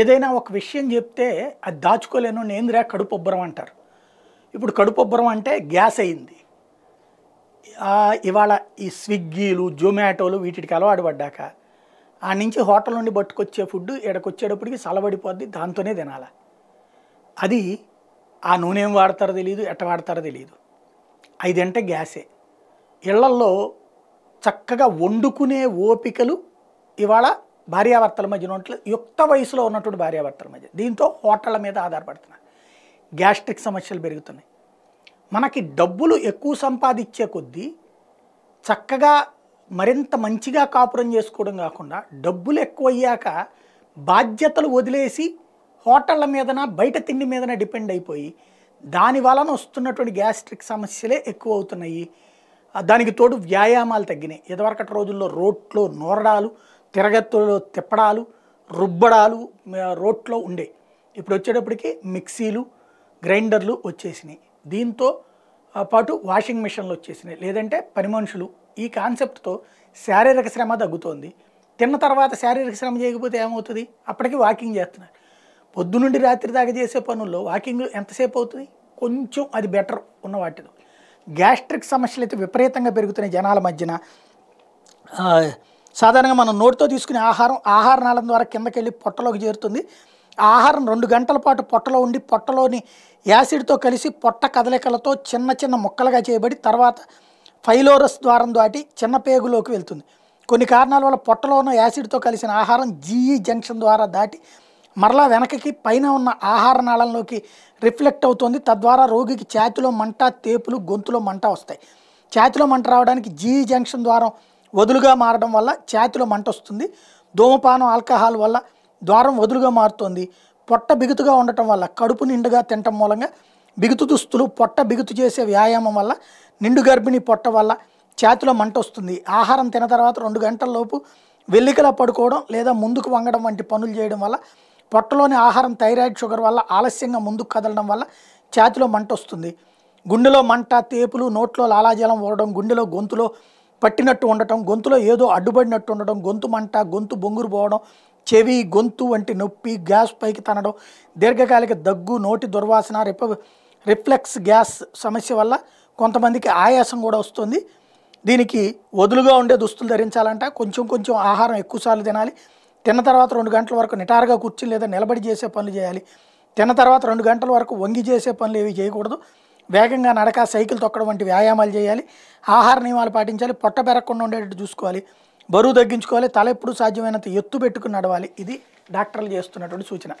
ఏదైనా ఒక విషయం చెప్తే అది దాచుకోలేను నేంద్రా కడుపుబ్బరం అంటారు ఇప్పుడు కడుపుబ్బరం అంటే గ్యాస్ అయింది ఇవాళ ఈ స్విగ్గీలు జొమాటోలు వీటికి అలవాటు పడ్డాక ఆ నుంచి హోటల్ నుండి పట్టుకొచ్చే ఫుడ్ ఇక్కడికి సలబడిపోద్ది దాంతోనే తినాల అది ఆ నూనె ఏం వాడతారో తెలియదు ఎట్ట వాడతారో తెలియదు ఐదంటే గ్యాసే ఇళ్లల్లో చక్కగా వండుకునే ఓపికలు ఇవాళ భార్యాభర్తల మధ్య ఉన్నట్లు యుక్త వయసులో ఉన్నటువంటి భార్యాభర్తల మధ్య దీంతో హోటళ్ళ మీద ఆధారపడుతున్నారు గ్యాస్ట్రిక్ సమస్యలు పెరుగుతున్నాయి మనకి డబ్బులు ఎక్కువ సంపాదించే కొద్దీ చక్కగా మరింత మంచిగా కాపురం చేసుకోవడం కాకుండా డబ్బులు ఎక్కువ అయ్యాక బాధ్యతలు వదిలేసి హోటళ్ళ మీదన బయట తిండి మీదన డిపెండ్ అయిపోయి దాని వలన వస్తున్నటువంటి గ్యాస్ట్రిక్ సమస్యలే ఎక్కువ అవుతున్నాయి దానికి తోడు వ్యాయామాలు తగ్గినాయి ఇదివరకటి రోజుల్లో రోడ్లో నోరడాలు తిరగత్తులలో తిప్పడాలు రుబ్బడాలు రోట్లో ఉండే ఇప్పుడు వచ్చేటప్పటికి మిక్సీలు గ్రైండర్లు వచ్చేసినాయి దీంతో పాటు వాషింగ్ మిషన్లు వచ్చేసినాయి లేదంటే పని మనుషులు ఈ కాన్సెప్ట్తో శారీరక శ్రమ తగ్గుతోంది తిన్న తర్వాత శారీరక శ్రమ చేయకపోతే ఏమవుతుంది అప్పటికి వాకింగ్ చేస్తున్నారు పొద్దు నుండి రాత్రి దాకా చేసే పనుల్లో వాకింగ్ ఎంతసేపు అవుతుంది కొంచెం అది బెటర్ ఉన్న వాటిలో గ్యాస్ట్రిక్ సమస్యలు అయితే విపరీతంగా పెరుగుతున్నాయి జనాల మధ్యన సాధారణంగా మనం నోటితో తీసుకునే ఆహారం ఆహార నాళం ద్వారా కిందకి వెళ్ళి పొట్టలోకి చేరుతుంది ఆహారం రెండు గంటల పాటు పొట్టలో ఉండి పొట్టలోని యాసిడ్తో కలిసి పొట్ట కదలికలతో చిన్న చిన్న ముక్కలుగా చేయబడి తర్వాత ఫైలోరస్ ద్వారం దాటి చిన్న పేగులోకి వెళ్తుంది కొన్ని కారణాల వల్ల పొట్టలో ఉన్న యాసిడ్తో కలిసిన ఆహారం జీఈ జంక్షన్ ద్వారా దాటి మరలా వెనకకి పైన ఉన్న ఆహార నాళంలోకి రిఫ్లెక్ట్ అవుతుంది తద్వారా రోగికి ఛాతిలో మంట తేపులు గొంతులో మంట వస్తాయి ఛాతిలో మంట రావడానికి జీఈ జంక్షన్ ద్వారా వదులుగా మారడం వల్ల ఛాతిలో మంట వస్తుంది ధూమపానం ఆల్కహాల్ వల్ల ద్వారం వదులుగా మారుతుంది పొట్ట బిగుతుగా ఉండటం వల్ల కడుపు నిండుగా తినటం మూలంగా బిగుతు దుస్తులు పొట్ట బిగుతు చేసే వ్యాయామం వల్ల నిండు గర్భిణి పొట్ట వల్ల ఛాతిలో మంట వస్తుంది ఆహారం తిన తర్వాత రెండు గంటల లోపు వెల్లికలా పడుకోవడం లేదా ముందుకు వంగడం వంటి పనులు చేయడం వల్ల పొట్టలోని ఆహారం థైరాయిడ్ షుగర్ వల్ల ఆలస్యంగా ముందుకు కదలడం వల్ల ఛాతిలో మంట వస్తుంది గుండెలో మంట తేపులు నోట్లో లాలాజలం ఊడడం గుండెలో గొంతులో పట్టినట్టు ఉండటం గొంతులో ఏదో అడ్డుపడినట్టు ఉండడం గొంతు మంట గొంతు బొంగురు పోవడం చెవి గొంతు వంటి నొప్పి గ్యాస్ పైకి తనడం దీర్ఘకాలిక దగ్గు నోటి దుర్వాసన రిప రిఫ్లెక్స్ గ్యాస్ సమస్య వల్ల కొంతమందికి ఆయాసం కూడా వస్తుంది దీనికి వదులుగా ఉండే దుస్తులు ధరించాలంట కొంచెం కొంచెం ఆహారం ఎక్కువసార్లు తినాలి తిన్న తర్వాత రెండు గంటల వరకు నిటారుగా కూర్చుని లేదా నిలబడి చేసే పనులు చేయాలి తిన్న తర్వాత రెండు గంటల వరకు వంగి చేసే పనులు ఏవి చేయకూడదు వేగంగా నడక సైకిల్ తొక్కడం వంటి వ్యాయామాలు చేయాలి ఆహార నియమాలు పాటించాలి పొట్ట పెరగకుండా ఉండేటట్టు చూసుకోవాలి బరువు తగ్గించుకోవాలి తల ఎప్పుడు సాధ్యమైనంత ఎత్తు పెట్టుకుని నడవాలి ఇది డాక్టర్లు చేస్తున్నటువంటి సూచన